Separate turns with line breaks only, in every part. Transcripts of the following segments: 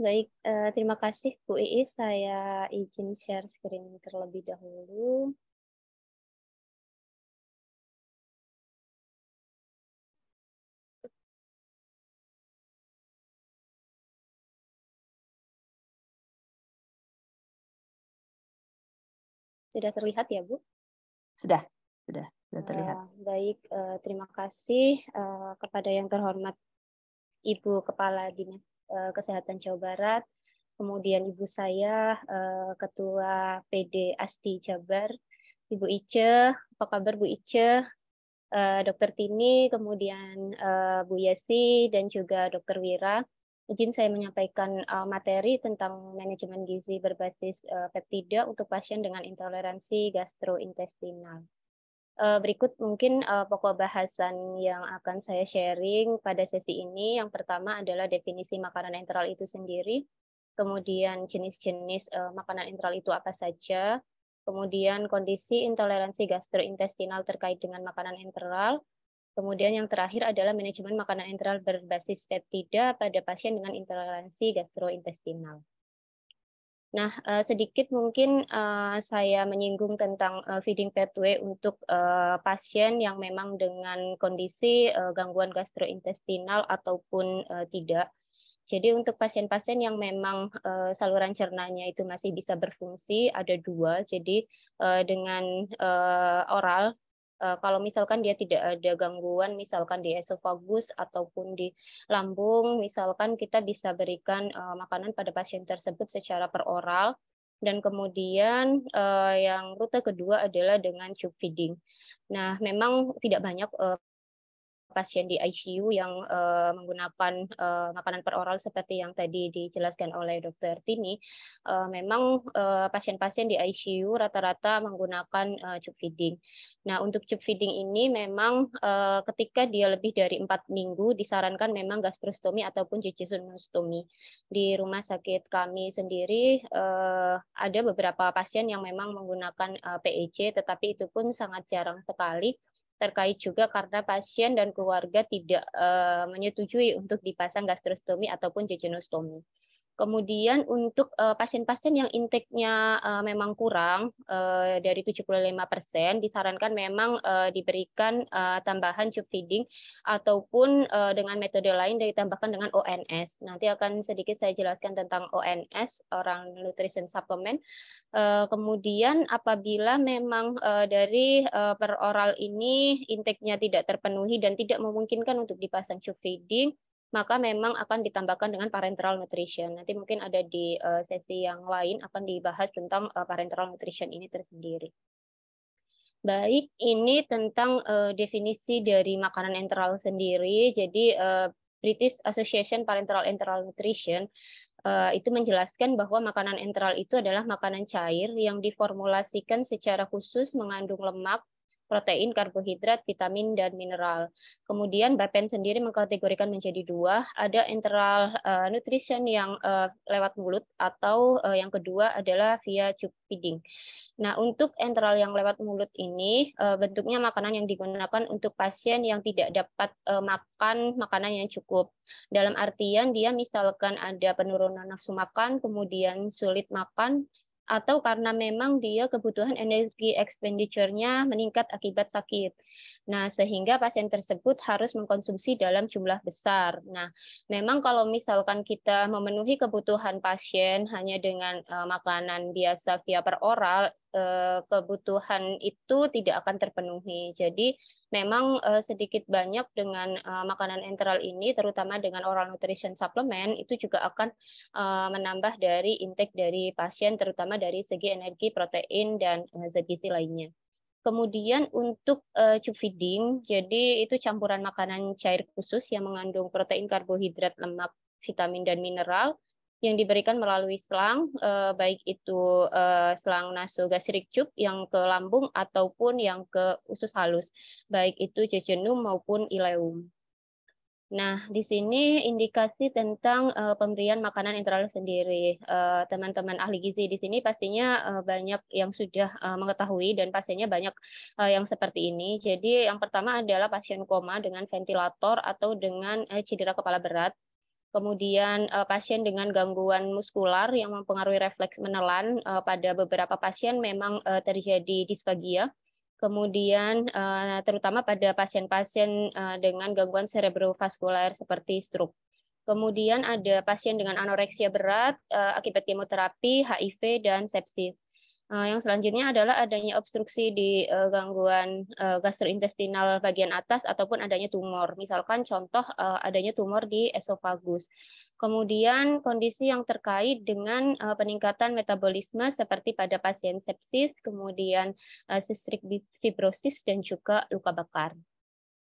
Baik, uh, terima kasih Bu Iis. Saya izin share screen terlebih
dahulu. Sudah
terlihat ya, Bu?
Sudah, sudah,
sudah terlihat. Uh, baik, uh, terima kasih uh, kepada yang terhormat Ibu Kepala Dinas Eh, Kesehatan Jawa Barat, kemudian ibu saya eh, Ketua PD ASTI Jabar, Ibu Ice, apa kabar Bu Ice? Eh, dokter Tini, kemudian Bu Yasi dan juga Dokter Wira. Izin saya menyampaikan materi tentang manajemen gizi berbasis peptida untuk pasien dengan intoleransi gastrointestinal. Eh, berikut mungkin uh, pokok bahasan yang akan saya sharing pada sesi ini. Yang pertama adalah definisi makanan enteral itu sendiri, kemudian jenis-jenis uh, makanan enteral itu apa saja, kemudian kondisi intoleransi gastrointestinal terkait dengan makanan enteral, kemudian yang terakhir adalah manajemen makanan enteral berbasis peptida pada pasien dengan intoleransi gastrointestinal. Nah, eh, sedikit mungkin eh, saya menyinggung tentang eh, feeding pathway untuk pasien yang memang dengan kondisi gangguan gastrointestinal ataupun tidak. Jadi untuk pasien-pasien yang memang saluran cernanya itu masih bisa berfungsi ada dua. Jadi dengan oral uh, kalau misalkan dia tidak ada gangguan misalkan di esofagus ataupun di lambung misalkan kita bisa berikan uh, makanan pada pasien tersebut secara peroral dan kemudian uh, yang rute kedua adalah dengan tube feeding. Nah, memang tidak banyak uh, pasien di ICU yang uh, menggunakan uh, makanan peroral seperti yang tadi dijelaskan oleh dokter Tini, uh, memang pasien-pasien di ICU rata-rata menggunakan uh, tube feeding. Nah, untuk cup feeding ini memang uh, ketika dia lebih dari empat minggu disarankan memang gastrostomi ataupun cuci cicisonostomi. Di rumah sakit kami sendiri uh, ada beberapa pasien yang memang menggunakan uh, PEC, tetapi itu pun sangat jarang sekali terkait juga karena pasien dan keluarga tidak uh, menyetujui untuk dipasang gastrostomi ataupun jejunostomi. Kemudian untuk eh, pasien-pasien yang intake-nya eh, memang kurang eh, dari 75%, disarankan memang diberikan tambahan cup feeding ataupun dengan metode lain ditambahkan dengan ONS. Nanti akan sedikit saya jelaskan tentang ONS, orang nutrition supplement. Kemudian apabila memang dari per oral ini intake-nya tidak terpenuhi dan tidak memungkinkan untuk dipasang cup feeding, maka memang akan ditambahkan dengan parenteral nutrition. Nanti mungkin ada di eh, sesi yang lain akan dibahas tentang uh, parenteral nutrition ini tersendiri. Baik, ini tentang uh, definisi dari makanan enteral sendiri. Jadi uh, British Association Parenteral Enteral Nutrition uh, itu menjelaskan bahwa makanan enteral itu adalah makanan cair yang diformulasikan secara khusus mengandung lemak, protein, karbohidrat, vitamin, dan mineral. Kemudian BPN sendiri mengkategorikan menjadi dua, ada enteral eh, nutrition yang eh, lewat mulut atau eh, yang kedua adalah via tube feeding. Nah, untuk enteral yang lewat mulut ini bentuknya makanan yang digunakan untuk pasien yang tidak dapat makan makanan yang cukup. Dalam artian dia misalkan ada penurunan nafsu makan, kemudian sulit makan, atau karena memang dia kebutuhan energi expenditure-nya meningkat akibat sakit. Nah, sehingga pasien tersebut harus mengkonsumsi dalam jumlah besar. Nah, memang kalau misalkan kita memenuhi kebutuhan pasien hanya dengan uh, makanan biasa via per oral Eh, kebutuhan itu tidak akan terpenuhi. Jadi memang eh, sedikit banyak dengan eh, makanan enteral ini, terutama dengan oral nutrition supplement, itu juga akan menambah dari intake dari pasien, terutama dari segi energi, protein, dan zat gizi lainnya. Kemudian untuk uh, feeding, jadi itu campuran makanan cair khusus yang mengandung protein, karbohidrat, lemak, vitamin, dan mineral, yang diberikan melalui selang, eh, baik itu eh, selang nasogastric tube yang ke lambung ataupun yang ke usus halus, baik itu jejunum maupun ileum. Nah, di sini indikasi tentang uh, pemberian makanan enteral sendiri. Eh, teman-teman uh, ahli gizi di sini pastinya uh, banyak yang sudah uh, mengetahui dan pasiennya banyak uh, yang seperti ini. Jadi yang pertama adalah pasien koma dengan ventilator atau dengan uh, cedera kepala berat kemudian uh, pasien dengan gangguan muskular yang mempengaruhi refleks menelan uh, pada beberapa pasien memang uh, terjadi disfagia. Kemudian terutama pada pasien-pasien dengan gangguan cerebrovaskular seperti stroke. Kemudian ada pasien dengan anoreksia berat akibat kemoterapi, HIV dan sepsis. Eh, yang selanjutnya adalah adanya obstruksi di eh, gangguan eh, gastrointestinal bagian atas ataupun adanya tumor. Misalkan contoh adanya tumor di esofagus. Kemudian kondisi yang terkait dengan peningkatan metabolisme seperti pada pasien septis, kemudian cystic fibrosis dan juga luka bakar.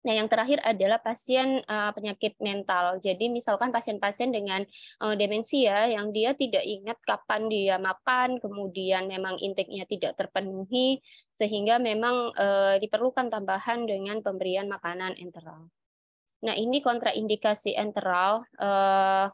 Nah, yang terakhir adalah pasien uh, penyakit mental. Jadi, misalkan pasien-pasien dengan uh, demensia yang dia tidak ingat kapan dia makan, kemudian memang intiknya tidak terpenuhi, sehingga memang uh, diperlukan tambahan dengan pemberian makanan enteral. Nah, ini kontraindikasi enteral. Uh,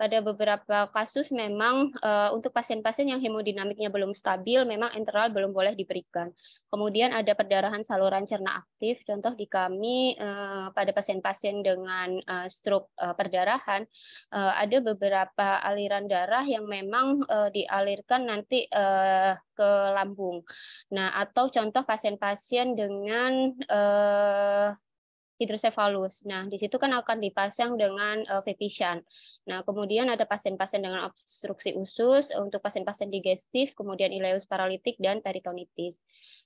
pada beberapa kasus memang uh, untuk pasien-pasien yang hemodinamiknya belum stabil, memang enteral belum boleh diberikan. Kemudian ada perdarahan saluran cerna aktif, contoh di kami uh, pada pasien-pasien dengan uh, stroke uh, perdarahan, uh, ada beberapa aliran darah yang memang uh, dialirkan nanti uh, ke lambung. Nah, atau contoh pasien-pasien dengan uh, hidrosefalus. Nah, di situ kan akan dipasang dengan uh, eh, Vepisian. Nah, kemudian ada pasien-pasien dengan obstruksi usus, untuk pasien-pasien digestif, kemudian ileus paralitik dan peritonitis.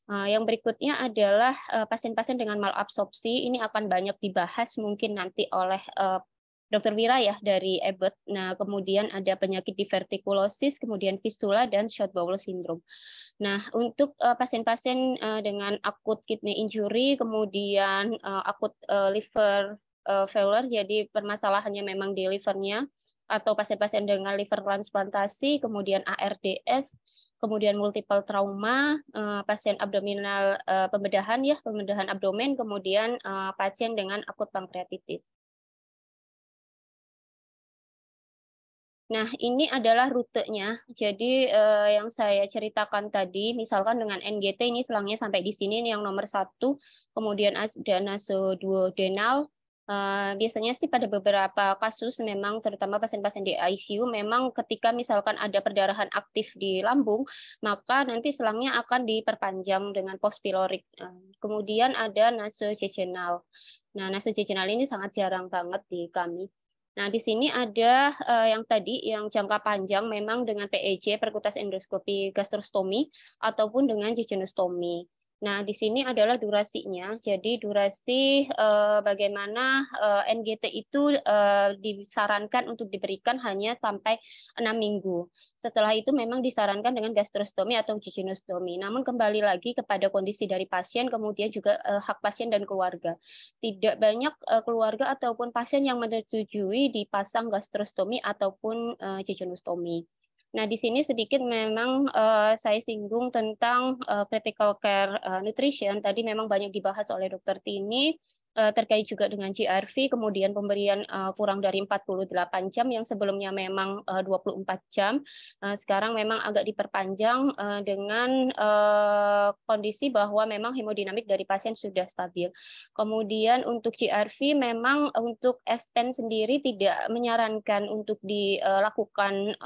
Uh, yang berikutnya adalah eh, pasien-pasien uh, dengan malabsorpsi. Ini akan banyak dibahas mungkin nanti oleh uh, Dr. Wira ya dari Ebert. Nah, kemudian ada penyakit divertikulosis, kemudian fistula dan short bowel syndrome. Nah, untuk eh, pasien-pasien uh, uh, dengan akut kidney injury, kemudian uh, akut uh, liver uh, failure, jadi permasalahannya memang di livernya, atau pasien-pasien dengan liver transplantasi, kemudian ARDS, kemudian multiple trauma, pasien abdominal pembedahan ya, pembedahan abdomen, kemudian pasien dengan akut pankreatitis. Nah, ini adalah rutenya. Jadi eh, yang saya ceritakan tadi, misalkan dengan NGT ini selangnya sampai di sini, ini yang nomor satu, kemudian ada nasoduodenal. Eh, biasanya sih pada beberapa kasus memang terutama pasien-pasien di ICU memang ketika misalkan ada perdarahan aktif di lambung, maka nanti selangnya akan diperpanjang dengan post Eh, kemudian ada jejenal. Nah, jejenal ini sangat jarang banget di kami. Nah, di sini ada uh, yang tadi yang jangka panjang memang dengan PEJ perkutas endoskopi gastrostomi ataupun dengan jejunostomi. Nah, di sini adalah durasinya. Jadi durasi eh, bagaimana eh, NGT itu eh, disarankan untuk diberikan hanya sampai enam minggu. Setelah itu memang disarankan dengan gastrostomi atau jejunostomi. Namun kembali lagi kepada kondisi dari pasien, kemudian juga eh, hak pasien dan keluarga. Tidak banyak eh, keluarga ataupun pasien yang menyetujui dipasang gastrostomi ataupun eh, jejunostomi. Nah, di sini sedikit memang uh, saya singgung tentang uh, critical care uh, nutrition. Tadi memang banyak dibahas oleh Dokter Tini. Eh, terkait juga dengan CRV, kemudian pemberian eh, kurang dari 48 jam yang sebelumnya memang eh, uh, 24 jam, sekarang memang agak diperpanjang dengan kondisi bahwa memang hemodinamik dari pasien sudah stabil. Kemudian untuk CRV memang untuk SPEN sendiri tidak menyarankan untuk dilakukan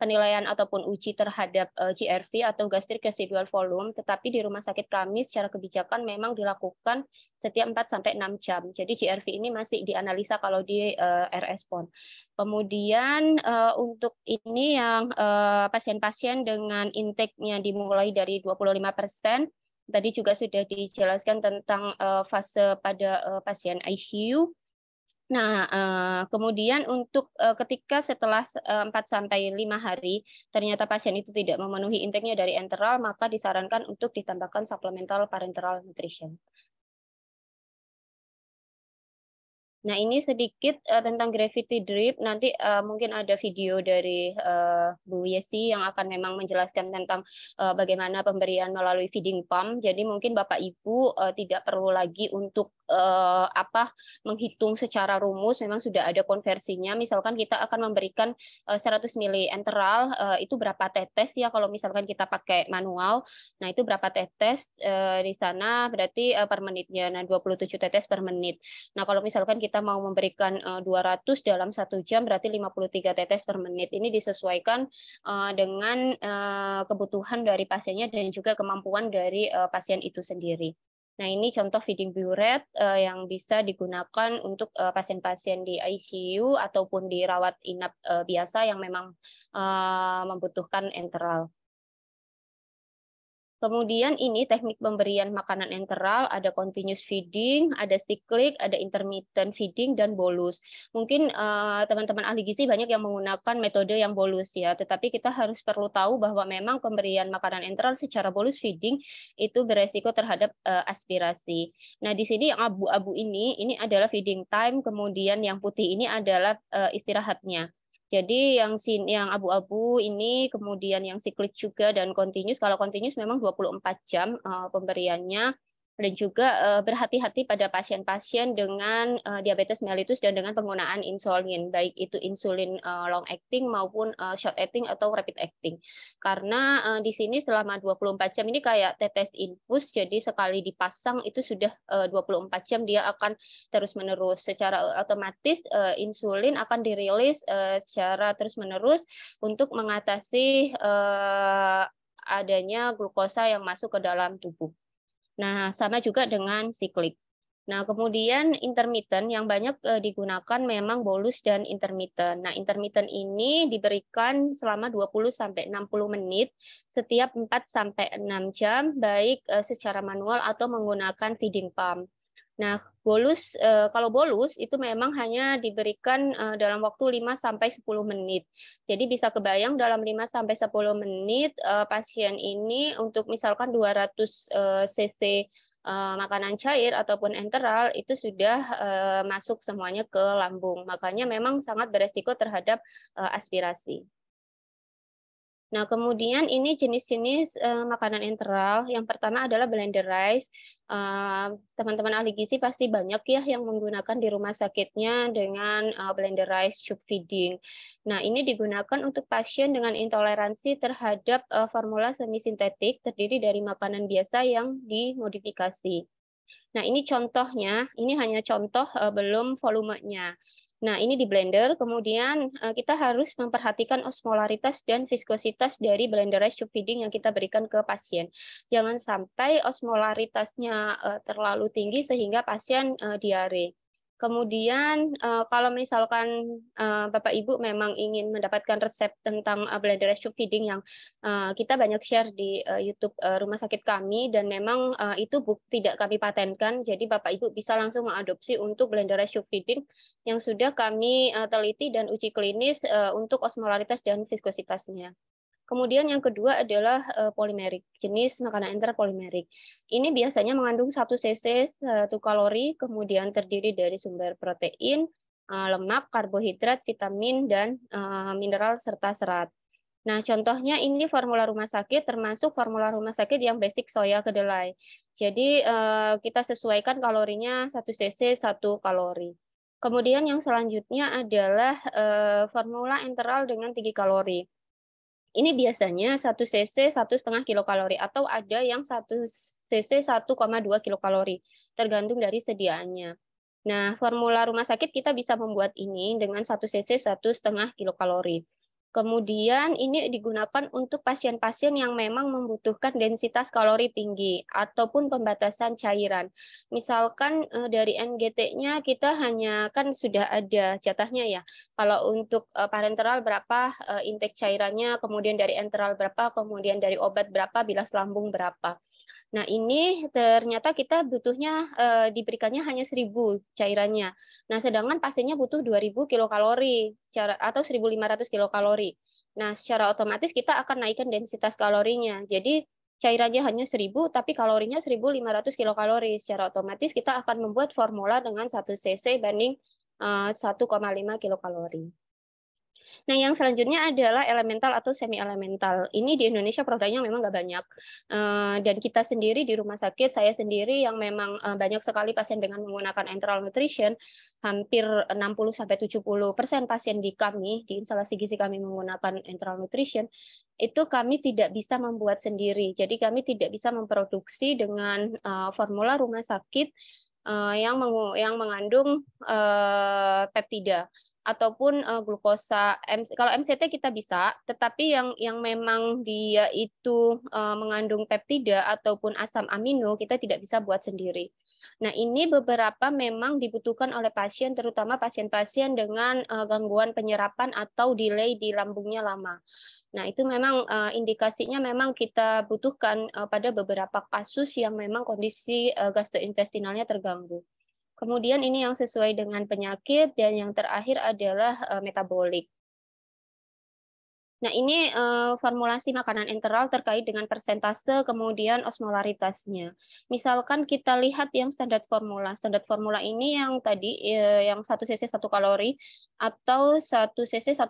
penilaian ataupun uji terhadap uh, GRV atau gastric residual volume, tetapi di rumah sakit kami secara kebijakan memang dilakukan setiap 4 sampai 6 jam. Jadi GRV ini masih dianalisa kalau di uh, eh, RS PON. Kemudian uh, untuk ini yang eh, pasien-pasien uh, dengan intake-nya dimulai dari 25%, tadi juga sudah dijelaskan tentang uh, fase pada uh, pasien ICU. Nah, uh, kemudian untuk uh, ketika setelah uh, 4 sampai 5 hari ternyata pasien itu tidak memenuhi intake-nya dari enteral, maka disarankan untuk ditambahkan supplemental parenteral nutrition. Nah, ini sedikit uh, tentang gravity drip. Nanti uh, mungkin ada video dari uh, Bu Yesi yang akan memang menjelaskan tentang uh, bagaimana pemberian melalui feeding pump. Jadi mungkin Bapak Ibu uh, tidak perlu lagi untuk eh, apa menghitung secara rumus memang sudah ada konversinya misalkan kita akan memberikan eh, 100 mili enteral eh, itu berapa tetes ya kalau misalkan kita pakai manual nah itu berapa tetes eh, di sana berarti eh, per menitnya nah 27 tetes per menit nah kalau misalkan kita mau memberikan eh, 200 dalam satu jam berarti 53 tetes per menit ini disesuaikan eh, dengan eh, kebutuhan dari pasiennya dan juga kemampuan dari eh, pasien itu sendiri Nah, ini contoh feeding uh, yang bisa digunakan untuk eh, pasien-pasien uh, di ICU ataupun di rawat inap uh, biasa yang memang uh, membutuhkan enteral. Kemudian ini teknik pemberian makanan enteral, ada continuous feeding, ada cyclic, ada intermittent feeding, dan bolus. Mungkin eh, teman-teman uh, ahli gizi banyak yang menggunakan metode yang bolus ya, tetapi kita harus perlu tahu bahwa memang pemberian makanan enteral secara bolus feeding itu beresiko terhadap uh, aspirasi. Nah di sini yang abu-abu ini, ini adalah feeding time, kemudian yang putih ini adalah uh, istirahatnya. Jadi yang sin yang abu-abu ini kemudian yang siklik juga dan continuous. Kalau continuous memang 24 jam uh, pemberiannya dan juga eh, berhati-hati pada pasien-pasien dengan eh, diabetes mellitus dan dengan penggunaan insulin, baik itu insulin eh, long acting maupun short acting atau rapid acting. Karena di sini selama 24 jam ini kayak tetes infus, jadi sekali dipasang itu sudah 24 jam dia akan terus-menerus. Secara otomatis insulin akan dirilis secara terus-menerus untuk mengatasi adanya glukosa yang masuk ke dalam tubuh. Nah, sama juga dengan siklik. Nah, kemudian intermittent yang banyak eh, digunakan memang bolus dan intermittent. Nah, intermittent ini diberikan selama 20 sampai 60 menit setiap 4 sampai 6 jam baik eh, secara manual atau menggunakan feeding pump. Nah, Bolus eh, kalau bolus itu memang hanya diberikan eh, dalam waktu 5 sampai 10 menit. Jadi bisa kebayang dalam 5 sampai 10 menit eh, pasien ini untuk misalkan 200 ratus cc makanan cair ataupun enteral itu sudah masuk semuanya ke lambung. Makanya memang sangat beresiko terhadap aspirasi. Nah, kemudian ini jenis-jenis uh, makanan enteral. Yang pertama adalah blender rice. Eh, teman-teman uh, ahli gizi pasti banyak ya yang menggunakan di rumah sakitnya dengan uh, eh, blender rice tube feeding. Nah, ini digunakan untuk pasien dengan intoleransi terhadap uh, formula semisintetik terdiri dari makanan biasa yang dimodifikasi. Nah, ini contohnya, ini hanya contoh uh, belum volumenya. Nah, ini di blender, kemudian eh, kita harus memperhatikan osmolaritas dan viskositas dari blenderized tube feeding yang kita berikan ke pasien. Jangan sampai osmolaritasnya eh, terlalu tinggi sehingga pasien eh, diare. Kemudian eh, kalau misalkan eh, Bapak Ibu memang ingin mendapatkan resep tentang uh, eh, rescue feeding yang kita banyak share di YouTube rumah sakit kami dan memang itu buk tidak kami patenkan, jadi Bapak Ibu bisa langsung mengadopsi untuk bladder rescue feeding yang sudah kami teliti dan uji klinis untuk osmolaritas dan viskositasnya. Kemudian yang kedua adalah eh, polimerik, jenis makanan interpolimerik. Ini biasanya mengandung 1 cc 1 kalori, kemudian terdiri dari sumber protein, eh, lemak, karbohidrat, vitamin, dan eh, mineral serta serat. Nah, contohnya ini formula rumah sakit termasuk formula rumah sakit yang basic soya kedelai. Jadi kita sesuaikan kalorinya 1 cc 1 kalori. Kemudian yang selanjutnya adalah formula enteral dengan tinggi kalori. Ini biasanya satu cc satu 1,5 kilokalori atau ada yang satu cc 1,2 kilokalori, tergantung dari sediaannya. Nah, formula rumah sakit kita bisa membuat ini dengan satu cc satu 1,5 kilokalori. Kemudian ini digunakan untuk pasien-pasien yang memang membutuhkan densitas kalori tinggi ataupun pembatasan cairan. Misalkan eh, dari NGT-nya kita hanya kan sudah ada jatahnya ya. Kalau untuk eh, parenteral berapa eh, intake cairannya, kemudian dari enteral berapa, kemudian dari obat berapa, bilas lambung berapa. Nah, ini ternyata kita butuhnya e, diberikannya hanya 1000 cairannya. Nah, sedangkan pasiennya butuh 2000 kilokalori secara atau 1500 kilokalori. Nah, secara otomatis kita akan naikkan densitas kalorinya. Jadi cairannya hanya 1000 tapi kalorinya 1500 kilokalori. Secara otomatis kita akan membuat formula dengan 1 cc banding eh, koma 1,5 kilokalori. Nah, yang selanjutnya adalah elemental atau semi elemental. Ini di Indonesia produknya memang nggak banyak. Eh, dan kita sendiri di rumah sakit, saya sendiri yang memang eh, banyak sekali pasien dengan menggunakan enteral nutrition, hampir 60 sampai 70 persen pasien di kami di instalasi gizi kami menggunakan enteral nutrition itu kami tidak bisa membuat sendiri. Jadi kami tidak bisa memproduksi dengan eh, formula rumah sakit yang mengandung peptida ataupun uh, glukosa kalau MCT kita bisa tetapi yang yang memang dia itu uh, mengandung peptida ataupun asam amino kita tidak bisa buat sendiri. Nah, ini beberapa memang dibutuhkan oleh pasien terutama pasien-pasien dengan uh, gangguan penyerapan atau delay di lambungnya lama. Nah, itu memang uh, indikasinya memang kita butuhkan uh, pada beberapa kasus yang memang kondisi uh, gastrointestinalnya terganggu. Kemudian ini yang sesuai dengan penyakit dan yang terakhir adalah eh, metabolik. Nah, ini eh, formulasi makanan enteral terkait dengan persentase kemudian osmolaritasnya. Misalkan kita lihat yang standar formula. Standar formula ini yang tadi eh, yang 1 cc 1 kalori atau 1 cc 1,2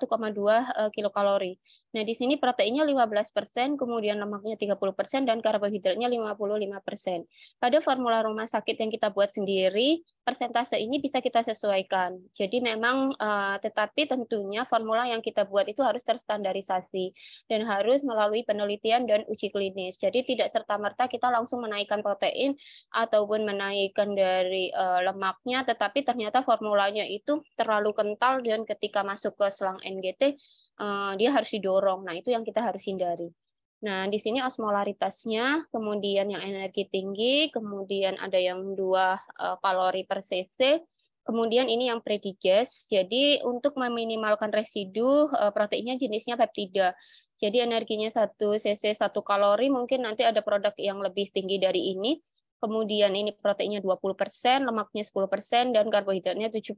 kilokalori. Nah, di sini proteinnya 15%, kemudian lemaknya 30% dan karbohidratnya 55%. Pada formula rumah sakit yang kita buat sendiri, persentase ini bisa kita sesuaikan. Jadi memang uh, tetapi tentunya formula yang kita buat itu harus terstandarisasi dan harus melalui penelitian dan uji klinis. Jadi tidak serta-merta kita langsung menaikkan protein ataupun menaikkan dari uh, lemaknya tetapi ternyata formulanya itu terlalu kental dan ketika masuk ke selang NGT uh, eh, dia harus didorong. Nah, itu yang kita harus hindari. Nah, di sini osmolaritasnya, kemudian yang energi tinggi, kemudian ada yang dua eh, kalori per cc, kemudian ini yang predigest. Jadi untuk meminimalkan residu eh, proteinnya jenisnya peptida. Jadi energinya satu cc satu kalori, mungkin nanti ada produk yang lebih tinggi dari ini. Kemudian ini proteinnya 20%, lemaknya 10%, dan karbohidratnya 70%.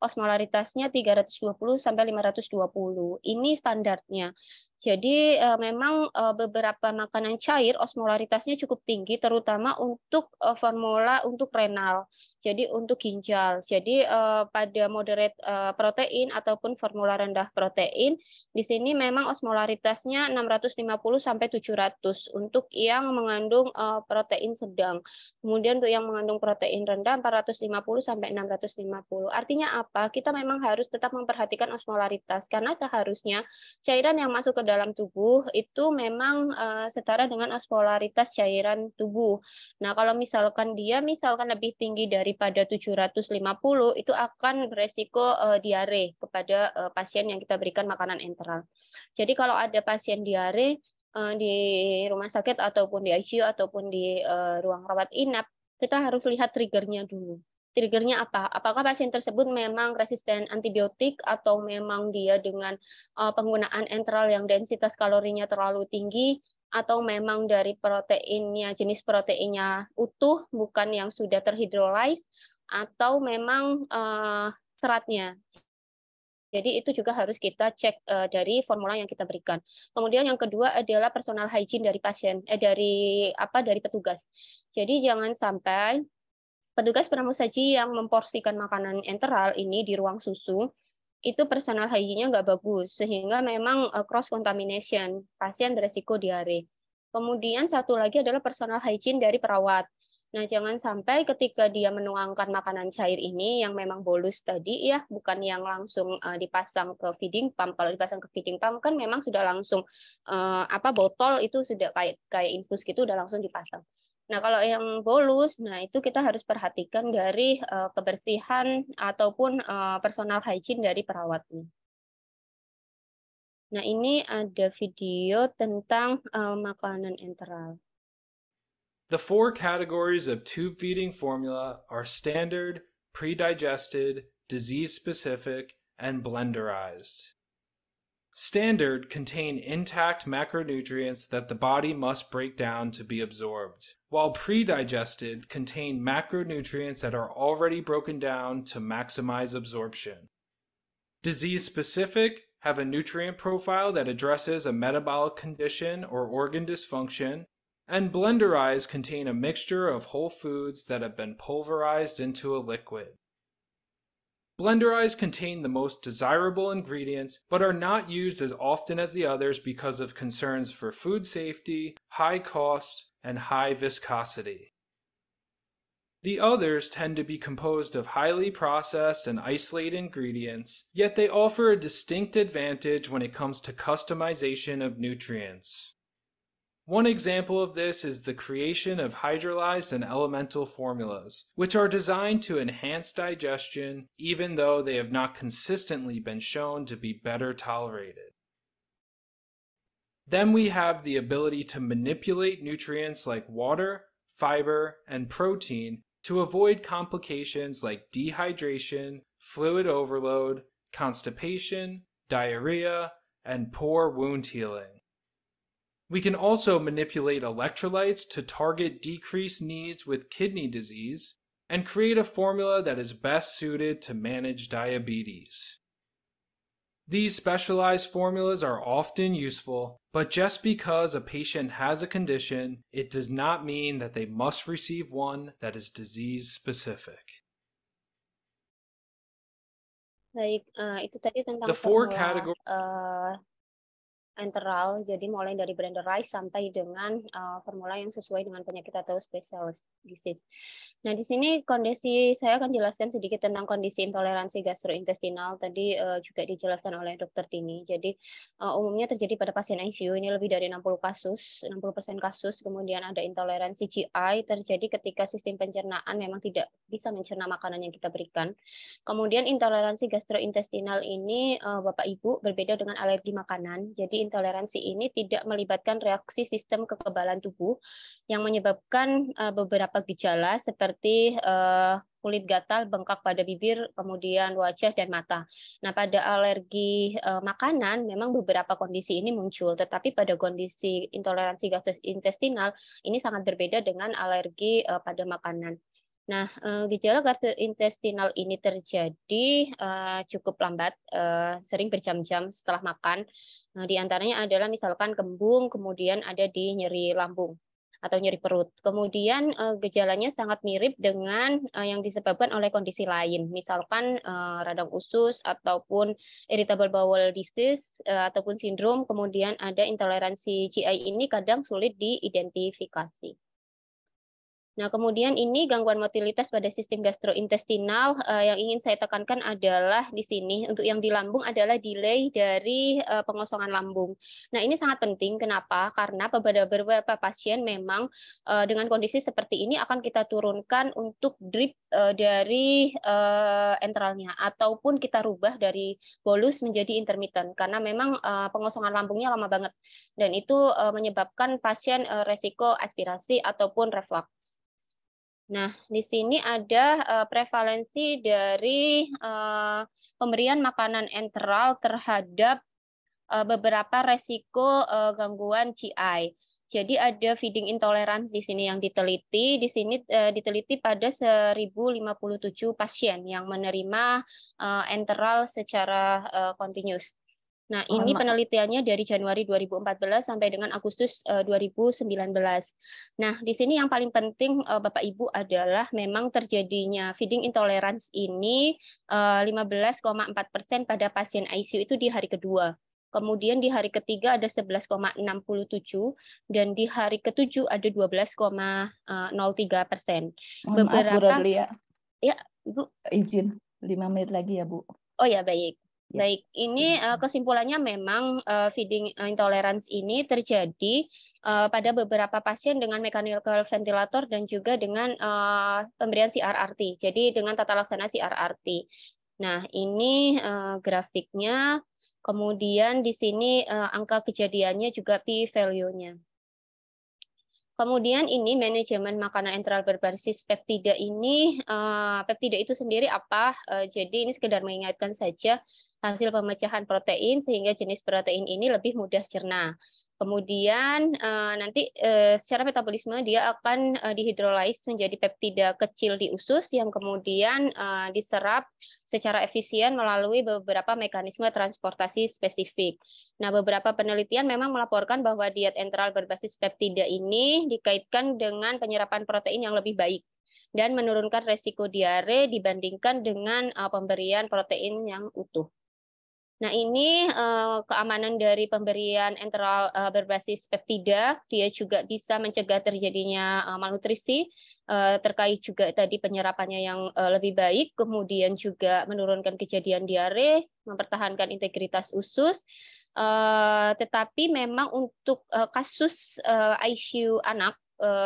Osmolaritasnya 320 sampai 520. Ini standarnya. Jadi uh, memang uh, beberapa makanan cair osmolaritasnya cukup tinggi terutama untuk uh, formula untuk renal. Jadi untuk ginjal. Jadi uh, pada moderate uh, protein ataupun formula rendah protein di sini memang osmolaritasnya 650 sampai 700 untuk yang mengandung uh, protein sedang. Kemudian untuk yang mengandung protein rendah 450 sampai 650. Artinya apa? Kita memang harus tetap memperhatikan osmolaritas karena seharusnya cairan yang masuk ke dalam tubuh itu memang uh, setara dengan aspolaritas cairan tubuh. Nah, kalau misalkan dia misalkan lebih tinggi daripada 750 itu akan beresiko uh, diare kepada uh, pasien yang kita berikan makanan enteral. Jadi kalau ada pasien diare uh, di rumah sakit ataupun di ICU ataupun di uh, ruang rawat inap, kita harus lihat triggernya dulu triggernya apa? Apakah pasien tersebut memang resisten antibiotik atau memang dia dengan uh, penggunaan enteral yang densitas kalorinya terlalu tinggi atau memang dari proteinnya jenis proteinnya utuh bukan yang sudah terhidrolis atau memang uh, seratnya. Jadi itu juga harus kita cek uh, dari formula yang kita berikan. Kemudian yang kedua adalah personal hygiene dari pasien eh dari apa dari petugas. Jadi jangan sampai Petugas penamu saji yang memporsikan makanan enteral ini di ruang susu itu personal hygiene-nya nggak bagus, sehingga memang eh, cross contamination, pasien beresiko diare. Kemudian satu lagi adalah personal hygiene dari perawat. Nah, jangan sampai ketika dia menuangkan makanan cair ini yang memang bolus tadi ya, bukan yang langsung uh, dipasang ke feeding pump. Kalau dipasang ke feeding pump kan memang sudah langsung uh, apa botol itu sudah kayak kayak infus gitu udah langsung dipasang. Nah, kalau yang bolus, nah itu kita harus perhatikan dari uh, kebersihan ataupun uh, personal hygiene dari perawatnya. Nah, ini ada video tentang uh, makanan enteral.
The four categories of tube feeding formula are standard, predigested, disease-specific, and blenderized. standard contain intact macronutrients that the body must break down to be absorbed, while pre-digested contain macronutrients that are already broken down to maximize absorption. Disease-specific have a nutrient profile that addresses a metabolic condition or organ dysfunction, and blenderized contain a mixture of whole foods that have been pulverized into a liquid. Blender eyes contain the most desirable ingredients, but are not used as often as the others because of concerns for food safety, high cost, and high viscosity. The others tend to be composed of highly processed and isolated ingredients, yet they offer a distinct advantage when it comes to customization of nutrients. One example of this is the creation of hydrolyzed and elemental formulas, which are designed to enhance digestion even though they have not consistently been shown to be better tolerated. Then we have the ability to manipulate nutrients like water, fiber, and protein to avoid complications like dehydration, fluid overload, constipation, diarrhea, and poor wound healing. We can also manipulate electrolytes to target decreased needs with kidney disease and create a formula that is best suited to manage diabetes. These specialized formulas are often useful, but just because a patient has a condition, it does not mean that they must receive one that is disease specific.
Like, uh, the four categories. Uh... enteral, jadi mulai dari rice sampai dengan uh, formula yang sesuai dengan penyakit atau special disease. Nah, di sini kondisi saya akan jelaskan sedikit tentang kondisi intoleransi gastrointestinal tadi uh, juga dijelaskan oleh dokter Tini. Jadi uh, umumnya terjadi pada pasien ICU ini lebih dari 60 kasus, 60% kasus, kemudian ada intoleransi GI terjadi ketika sistem pencernaan memang tidak bisa mencerna makanan yang kita berikan. Kemudian intoleransi gastrointestinal ini uh, Bapak Ibu berbeda dengan alergi makanan. Jadi intoleransi ini tidak melibatkan reaksi sistem kekebalan tubuh yang menyebabkan uh, beberapa gejala seperti uh, kulit gatal, bengkak pada bibir, kemudian wajah dan mata. Nah, pada alergi uh, makanan memang beberapa kondisi ini muncul, tetapi pada kondisi intoleransi gastrointestinal ini sangat berbeda dengan alergi uh, pada makanan. Nah, eh, gejala gastrointestinal ini terjadi eh, cukup lambat, eh, sering berjam-jam setelah makan. Nah, di antaranya adalah misalkan kembung, kemudian ada di nyeri lambung atau nyeri perut. Kemudian gejalanya sangat mirip dengan yang disebabkan oleh kondisi lain, misalkan radang usus ataupun irritable bowel disease ataupun sindrom, kemudian ada intoleransi GI ini kadang sulit diidentifikasi. Nah, kemudian ini gangguan motilitas pada sistem gastrointestinal uh, yang ingin saya tekankan adalah di sini untuk yang di lambung adalah delay dari uh, pengosongan lambung. Nah, ini sangat penting kenapa? Karena pada beberapa pasien memang uh, dengan kondisi seperti ini akan kita turunkan untuk drip uh, dari uh, enteralnya ataupun kita rubah dari bolus menjadi intermittent karena memang uh, pengosongan lambungnya lama banget dan itu uh, menyebabkan pasien uh, resiko aspirasi ataupun reflux. Nah, di sini ada uh, prevalensi dari uh, pemberian makanan enteral terhadap uh, beberapa resiko uh, gangguan GI. Jadi ada feeding intolerance di sini yang diteliti. Di sini uh, diteliti pada 1057 pasien yang menerima uh, enteral secara uh, continuous. Nah, ini penelitiannya dari Januari 2014 sampai dengan Agustus 2019. Eh, nah, di sini yang paling penting eh, Bapak Ibu adalah memang terjadinya feeding intolerance ini 15,4% eh, pada pasien ICU itu di hari kedua. Kemudian di hari ketiga ada 11,67 dan di hari ketujuh ada 12,03 persen. Beberapa maaf, ya. ya. Bu. Izin lima menit lagi ya Bu. Oh ya baik. Ya. Baik, ini uh, kesimpulannya memang uh, feeding intolerance ini terjadi uh, pada beberapa pasien dengan mechanical ventilator dan juga dengan uh, pemberian CRRT. Jadi dengan tata laksana CRRT. Nah, ini uh, grafiknya. Kemudian di sini uh, angka kejadiannya juga p value-nya. Kemudian ini manajemen makanan enteral berbasis peptida ini, eh, peptida itu sendiri apa? Eh, jadi ini sekedar mengingatkan saja hasil pemecahan protein sehingga jenis protein ini lebih mudah cerna. Kemudian uh, nanti uh, secara metabolisme dia akan uh, eh, dihidrolis menjadi peptida kecil di usus yang kemudian uh, diserap secara efisien melalui beberapa mekanisme transportasi spesifik. Nah, beberapa penelitian memang melaporkan bahwa diet enteral berbasis peptida ini dikaitkan dengan penyerapan protein yang lebih baik dan menurunkan resiko diare dibandingkan dengan uh, pemberian protein yang utuh. Nah, ini uh, keamanan dari pemberian enteral uh, berbasis peptida, dia juga bisa mencegah terjadinya uh, malnutrisi terkait juga tadi penyerapannya yang lebih baik, kemudian juga menurunkan kejadian diare, mempertahankan integritas usus. tetapi memang untuk kasus ICU anak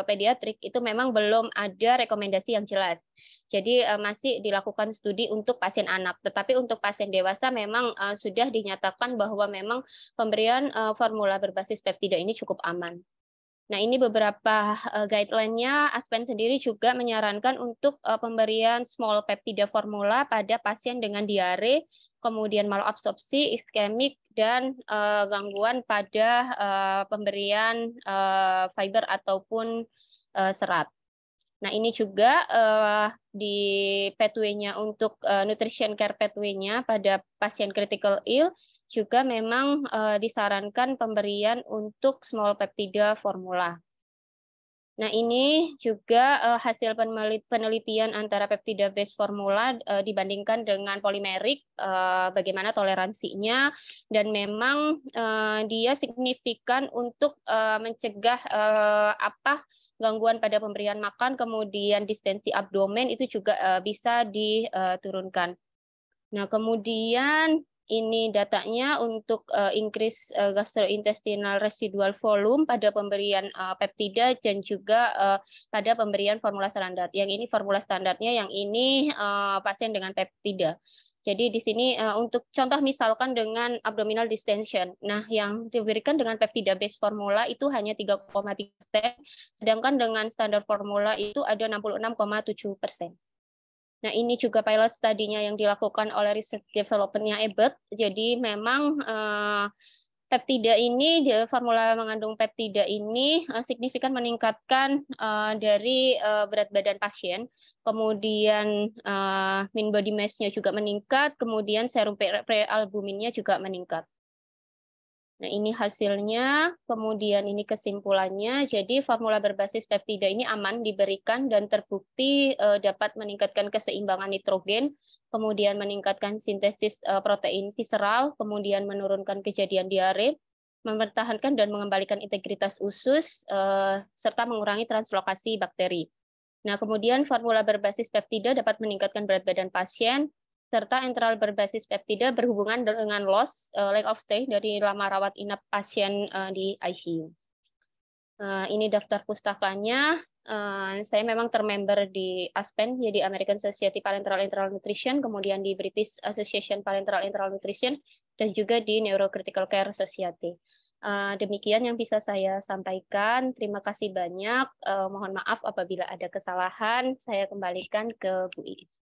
pediatrik itu memang belum ada rekomendasi yang jelas jadi eh, masih dilakukan studi untuk pasien anak. Tetapi untuk pasien dewasa memang eh, sudah dinyatakan bahwa memang pemberian eh, formula berbasis peptida ini cukup aman. Nah, ini beberapa guideline-nya. Aspen sendiri juga menyarankan untuk pemberian small peptida formula pada pasien dengan diare, kemudian malabsorpsi, iskemik, dan gangguan pada pemberian fiber ataupun serat. Nah, ini juga uh, di pathway-nya untuk uh, nutrition care pathway-nya pada pasien critical ill juga memang uh, disarankan pemberian untuk small peptida formula. Nah, ini juga uh, hasil penelitian antara peptida base formula uh, dibandingkan dengan polimerik uh, bagaimana toleransinya dan memang uh, dia signifikan untuk uh, mencegah uh, apa gangguan pada pemberian makan, kemudian distensi abdomen itu juga eh, bisa diturunkan. Nah, kemudian ini datanya untuk eh, increase eh, gastrointestinal residual volume pada pemberian uh, peptida dan juga pada pemberian formula standar. Yang ini formula standarnya, yang ini pasien dengan peptida. Jadi di sini uh, untuk contoh misalkan dengan abdominal distension. Nah, yang diberikan dengan peptida base formula itu hanya 3,3 sedangkan dengan standar formula itu ada 66,7 Nah, ini juga pilot studinya yang dilakukan oleh research development-nya Ebert. Jadi memang uh, peptida ini formula mengandung peptida ini eh, signifikan meningkatkan uh, dari uh, berat badan pasien, kemudian uh, mean body mass-nya juga meningkat, kemudian serum prealbuminnya juga meningkat. Nah, ini hasilnya, kemudian ini kesimpulannya. Jadi, formula berbasis peptida ini aman diberikan dan terbukti eh, dapat meningkatkan keseimbangan nitrogen, kemudian meningkatkan sintesis eh, protein visceral, kemudian menurunkan kejadian diare, mempertahankan dan mengembalikan integritas usus, eh, serta mengurangi translokasi bakteri. Nah, kemudian formula berbasis peptida dapat meningkatkan berat badan pasien, serta enteral berbasis peptida berhubungan dengan loss uh, eh, lack of stay dari lama rawat inap pasien uh, di ICU. Uh, eh, ini daftar pustakanya. Uh, saya memang termember di ASPEN, jadi American Society Parenteral Enteral Nutrition, kemudian di British Association Parenteral Enteral Nutrition, dan juga di Neurocritical Care Society. Uh, demikian yang bisa saya sampaikan. Terima kasih banyak. Uh, mohon maaf apabila ada kesalahan. Saya kembalikan ke Bu Iis.